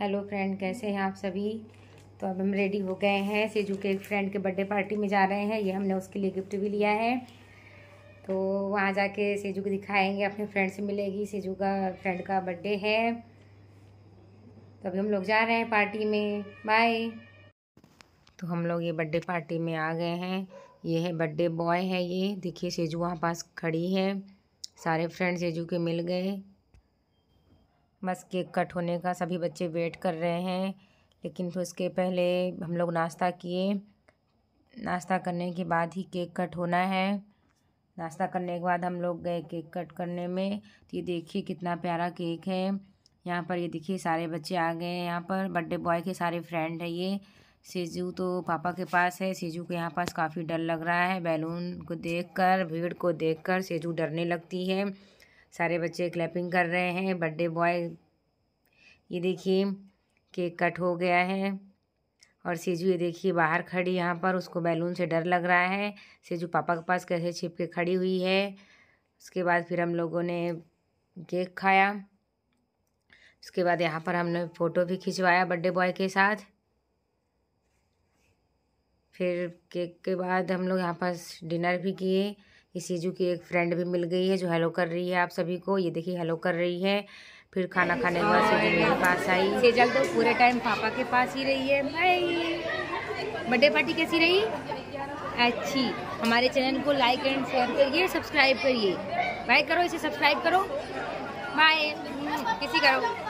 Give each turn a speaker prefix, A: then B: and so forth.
A: hello friend कैसे हैं आप सभी तो अब हम रेडी हो गए हैं सेजू के एक फ्रेंड के बर्थडे पार्टी में जा रहे हैं ये हमने उसके लिए गिफ्ट भी लिया है तो वहाँ जाके सेजू को दिखाएंगे अपने फ्रेंड से मिलेगी सेजू का फ्रेंड का बर्थडे है तो अभी हम लोग जा रहे हैं पार्टी में बाय तो हम लोग ये बर्थडे पार्टी में आ गए हैं ये है बर्थडे बॉय है ये देखिए सेजू वहाँ पास खड़ी है सारे फ्रेंड सेजू के मिल गए बस केक कट होने का सभी बच्चे वेट कर रहे हैं लेकिन फिर तो उसके पहले हम लोग नाश्ता किए नाश्ता करने के बाद ही केक कट होना है नाश्ता करने के बाद हम लोग गए केक कट करने में तो ये देखिए कितना प्यारा केक है यहाँ पर ये देखिए सारे बच्चे आ गए हैं यहाँ पर बर्थडे बॉय के सारे फ्रेंड है ये सीजू तो पापा के पास है सीजू के यहाँ पास काफ़ी डर लग रहा है बैलून को देखकर भीड़ को देखकर सेजू डरने लगती है सारे बच्चे क्लैपिंग कर रहे हैं बर्थडे बॉय ये देखिए केक कट हो गया है और सेजू ये देखिए बाहर खड़ी यहाँ पर उसको बैलून से डर लग रहा है सेजू पापा के पास कैसे छिप के खड़ी हुई है उसके बाद फिर हम लोगों ने केक खाया उसके बाद यहाँ पर हमने फ़ोटो भी खिंचवाया बर्थडे बॉय के साथ फिर केक के बाद हम लोग यहाँ पर डिनर भी किए इसीजू की एक फ्रेंड भी मिल गई है जो हेलो कर रही है आप सभी को ये देखिए हेलो कर रही है फिर खाना खाने के बाद सीजू मेरे पास आई सेजल तो पूरे टाइम पापा के पास ही रही है भाई बर्थडे पार्टी कैसी रही अच्छी हमारे चैनल को लाइक एंड शेयर करिए सब्सक्राइब करिए बाय करो इसे सब्सक्राइब करो बाय हम्म, किसी करो